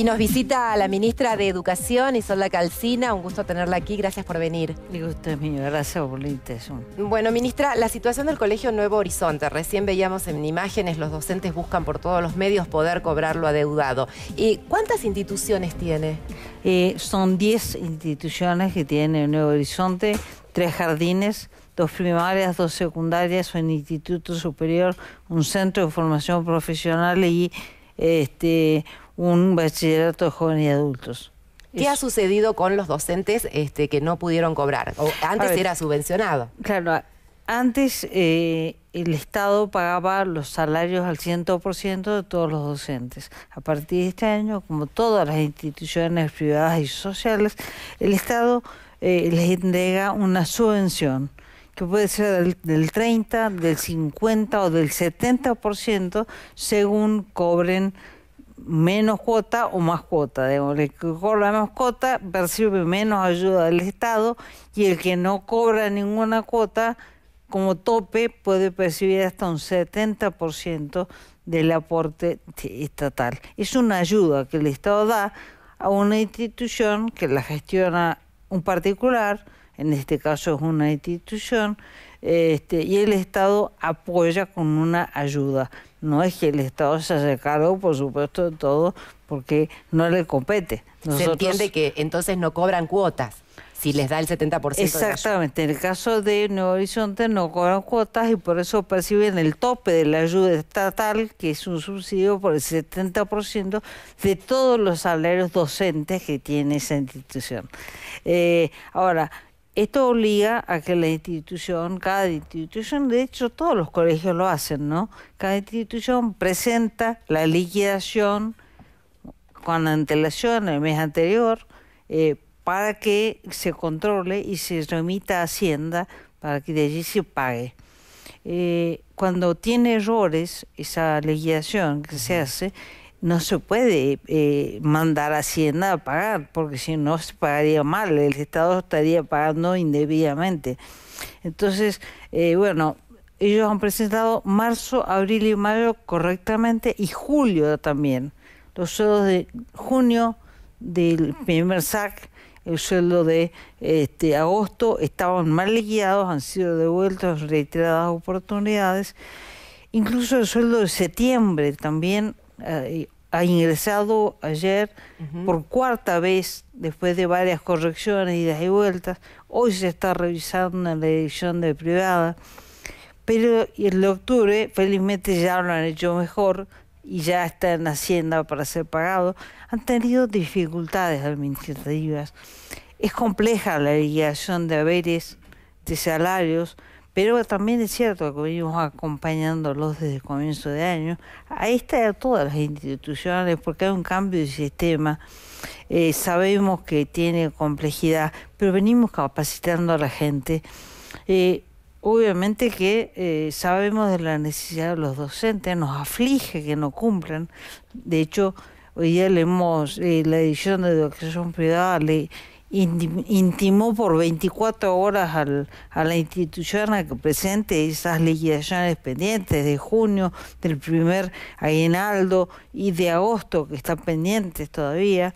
Y nos visita la ministra de Educación, Isola Calcina. Un gusto tenerla aquí. Gracias por venir. Mi gusto es mío. Gracias por la Bueno, ministra, la situación del Colegio Nuevo Horizonte. Recién veíamos en imágenes, los docentes buscan por todos los medios poder cobrar lo adeudado. ¿Y cuántas instituciones tiene? Eh, son 10 instituciones que tiene Nuevo Horizonte, tres jardines, dos primarias, dos secundarias, un instituto superior, un centro de formación profesional y este un bachillerato jóvenes y adultos. ¿Qué ha sucedido con los docentes este, que no pudieron cobrar? antes era subvencionado. Claro, antes eh, el Estado pagaba los salarios al 100% de todos los docentes. A partir de este año, como todas las instituciones privadas y sociales, el Estado eh, les entrega una subvención que puede ser del, del 30, del 50 o del 70% según cobren menos cuota o más cuota. El que cobra más cuota percibe menos ayuda del Estado y el que no cobra ninguna cuota, como tope, puede percibir hasta un 70% del aporte estatal. Es una ayuda que el Estado da a una institución que la gestiona un particular, en este caso es una institución, este, y el Estado apoya con una ayuda. No es que el Estado se hace cargo, por supuesto, de todo, porque no le compete. Se entiende que entonces no cobran cuotas si les da el 70%. Exactamente, en el caso de Nuevo Horizonte no cobran cuotas y por eso perciben el tope de la ayuda estatal, que es un subsidio por el 70% de todos los salarios docentes que tiene esa institución. Eh, ahora, esto obliga a que la institución, cada institución, de hecho todos los colegios lo hacen, ¿no? Cada institución presenta la liquidación con antelación el mes anterior eh, para que se controle y se remita a Hacienda para que de allí se pague. Eh, cuando tiene errores esa liquidación que se hace, no se puede eh, mandar a Hacienda a pagar, porque si no se pagaría mal, el Estado estaría pagando indebidamente. Entonces, eh, bueno, ellos han presentado marzo, abril y mayo correctamente y julio también. Los sueldos de junio del primer SAC, el sueldo de este, agosto estaban mal liquidados, han sido devueltos reiteradas oportunidades. Incluso el sueldo de septiembre también eh, ha ingresado ayer por cuarta vez después de varias correcciones, y y vueltas. Hoy se está revisando en la edición de privada. Pero el de octubre, felizmente ya lo han hecho mejor y ya está en Hacienda para ser pagado. Han tenido dificultades administrativas. Es compleja la liquidación de haberes, de salarios, pero también es cierto que venimos acompañándolos desde el comienzo de año, Ahí esta todas las instituciones, porque hay un cambio de sistema. Eh, sabemos que tiene complejidad, pero venimos capacitando a la gente. Eh, obviamente que eh, sabemos de la necesidad de los docentes, nos aflige que no cumplan. De hecho, hoy día leemos la edición de educación privada, le intimó por 24 horas a la institución a que presente esas liquidaciones pendientes de junio, del primer aguinaldo y de agosto que están pendientes todavía,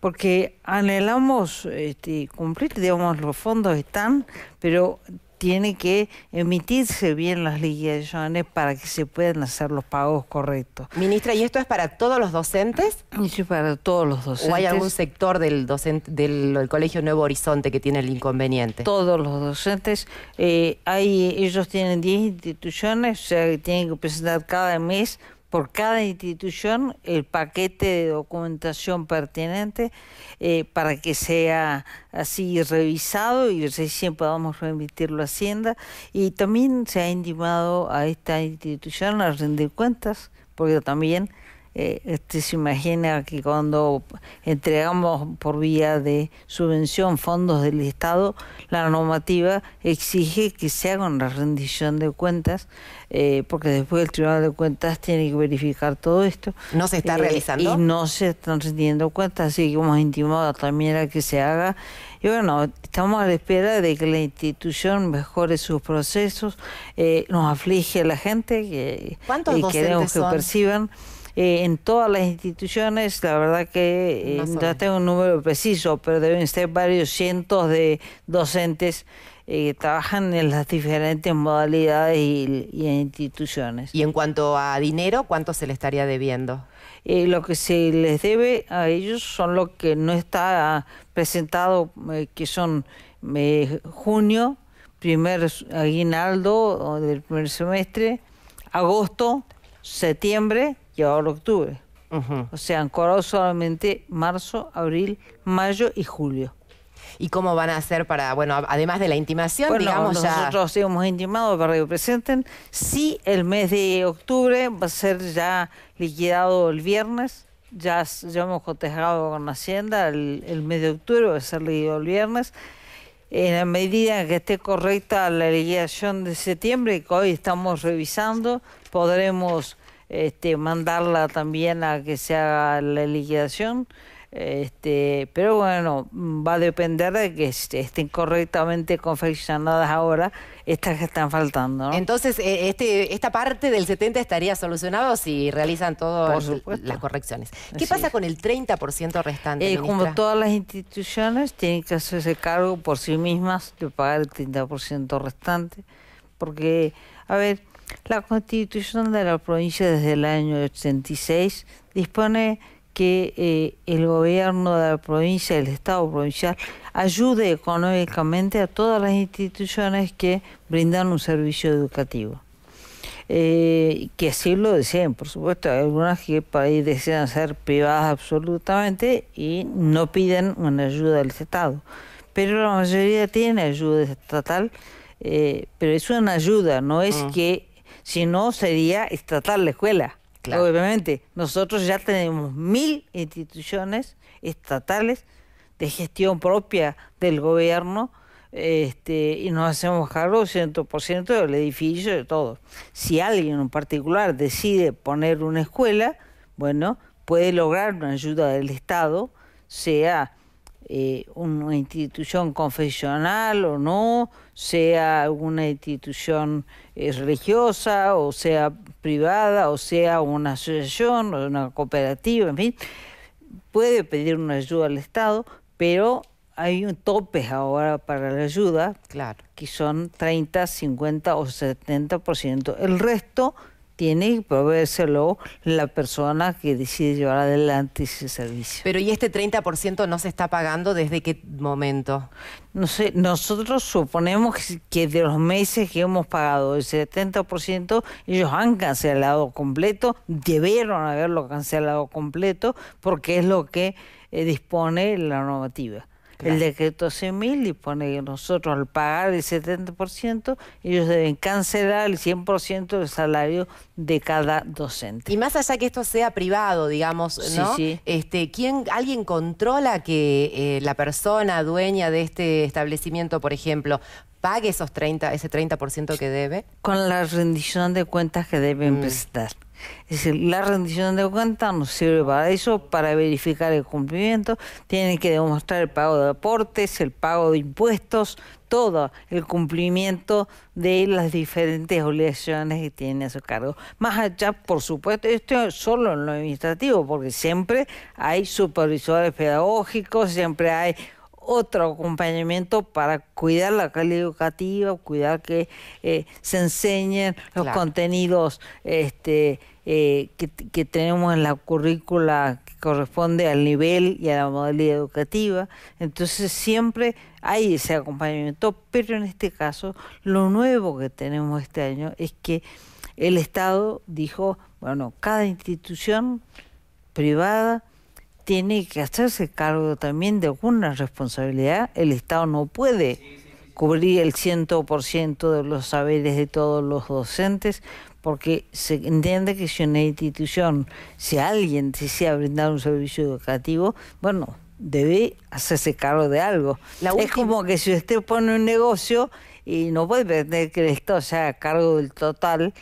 porque anhelamos este, cumplir, digamos, los fondos están, pero tiene que emitirse bien las liquidaciones para que se puedan hacer los pagos correctos. Ministra, ¿y esto es para todos los docentes? Sí, para todos los docentes. ¿O hay algún sector del, docente, del, Colegio Nuevo Horizonte que tiene el inconveniente? Todos los docentes. Eh, hay, ellos tienen 10 instituciones, o sea, que tienen que presentar cada mes por cada institución el paquete de documentación pertinente eh, para que sea así revisado y recién podamos remitirlo a Hacienda. Y también se ha intimado a esta institución a rendir cuentas, porque también eh, este, se imagina que cuando entregamos por vía de subvención fondos del Estado, la normativa exige que se haga una rendición de cuentas, eh, porque después el Tribunal de Cuentas tiene que verificar todo esto. ¿No se está eh, realizando? Y no se están rendiendo cuentas, así que hemos intimado también a que se haga. Y bueno, estamos a la espera de que la institución mejore sus procesos, eh, nos aflige a la gente que, queremos que perciban. Eh, en todas las instituciones, la verdad que eh, no, tengo un número preciso, pero deben ser varios cientos de docentes eh, que trabajan en las diferentes modalidades y, instituciones. Y en cuanto a dinero, ¿cuánto se le estaría debiendo? lo que se les debe a ellos son lo que no está presentado, que son junio, primer aguinaldo del primer semestre, agosto, septiembre y el octubre. O sea, han solamente marzo, abril, mayo y julio. ¿Y cómo van a hacer para, bueno, además de la intimación, digamos ya... Nosotros hemos intimado para que presenten. si el mes de octubre va a ser ya liquidado el viernes. Ya, ya hemos cotejado con Hacienda el, el mes de octubre, va a ser liquidado el viernes. En la medida que esté correcta la liquidación de septiembre, que hoy estamos revisando, podremos este, mandarla también a que se haga la liquidación. Este, pero bueno, va a depender de que estén correctamente confeccionadas ahora estas que están faltando. Entonces, eh, este, esta parte del 70 estaría solucionado si realizan todas las correcciones. ¿Qué pasa con el 30% restante? Eh, como todas las instituciones, tienen que hacerse cargo por sí mismas de pagar el 30% restante. Porque, a ver, la constitución de la provincia desde el año 86 dispone que eh, el gobierno de la provincia, el Estado provincial, ayude económicamente a todas las instituciones que brindan un servicio educativo. Eh, que así lo desean, por supuesto, hay algunas que para ahí desean ser privadas absolutamente y no piden una ayuda del Estado, pero la mayoría tiene ayuda estatal, eh, pero es una ayuda, no es ah. que si no sería estatal la escuela. Obviamente, nosotros ya tenemos mil instituciones estatales de gestión propia del gobierno este, y nos hacemos cargo 100% del edificio, de todo. Si alguien en particular decide poner una escuela, bueno, puede lograr una ayuda del Estado, sea eh, una institución confesional o no, sea alguna institución eh, religiosa o sea privada o sea una asociación o una cooperativa, en fin, puede pedir una ayuda al Estado, pero hay un tope ahora para la ayuda, claro. que son 30, 50 o 70%. El resto tiene que proveérselo la persona que decide llevar adelante ese servicio. Pero ¿y este 30% no se está pagando desde qué momento? No sé, nosotros suponemos que de los meses que hemos pagado el 70%, ellos han cancelado completo, debieron haberlo cancelado completo, porque es lo que eh, dispone la normativa. El decreto 100.000 pone que nosotros al pagar el 70%, ellos deben cancelar el 100% del salario de cada docente. Y más allá que esto sea privado, digamos, ¿no? Este, ¿quién, ¿Alguien controla que eh, la persona dueña de este establecimiento, por ejemplo, pague esos 30, ese 30% que debe? Con la rendición de cuentas que deben mm. prestar. Es la rendición de cuentas nos sirve para eso, para verificar el cumplimiento. tiene que demostrar el pago de aportes, el pago de impuestos, todo el cumplimiento de las diferentes obligaciones que tiene a su cargo. Más allá, por supuesto, esto es solo en lo administrativo, porque siempre hay supervisores pedagógicos, siempre hay otro acompañamiento para cuidar la calidad educativa, cuidar que eh, se enseñen los contenidos este, eh, que, tenemos en la currícula que corresponde al nivel y a la modalidad educativa. Entonces siempre hay ese acompañamiento, pero en este caso lo nuevo que tenemos este año es que el Estado dijo, bueno, cada institución privada, tiene que hacerse cargo también de alguna responsabilidad. El Estado no puede cubrir el 100% de los saberes de todos los docentes, porque se entiende que si una institución, si alguien desea brindar un servicio educativo, bueno, debe hacerse cargo de algo. es como que si usted pone un negocio y no puede pretender que el Estado sea a cargo del total,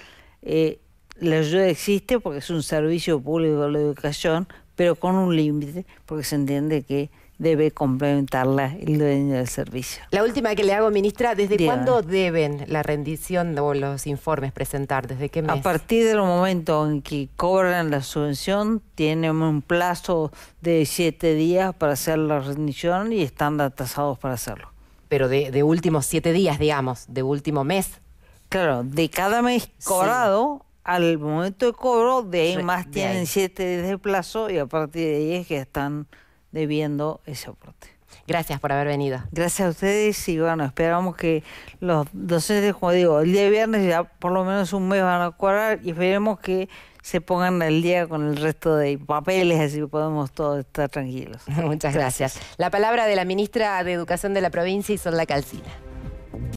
eh, la ayuda existe porque es un servicio público de la educación, pero con un límite, porque se entiende que debe complementarla el dueño del servicio. La última que le hago, ministra, ¿desde cuándo deben la rendición o los informes presentar? ¿Desde qué mes? A partir del momento en que cobran la subvención, tienen un plazo de siete días para hacer la rendición y están atrasados para hacerlo. Pero de, últimos siete días, digamos, de último mes. Claro, de cada mes cobrado al momento de cobro, de ahí más tienen siete días de plazo y a partir de ahí es que están debiendo ese aporte. Gracias por haber venido. Gracias a ustedes y bueno, esperamos que los docentes, como digo, el día viernes ya por lo menos un mes van a cobrar y esperemos que se pongan al día con el resto de papeles, así podemos todos estar tranquilos. Muchas gracias. La palabra de la ministra de Educación de la provincia, y La Calcina.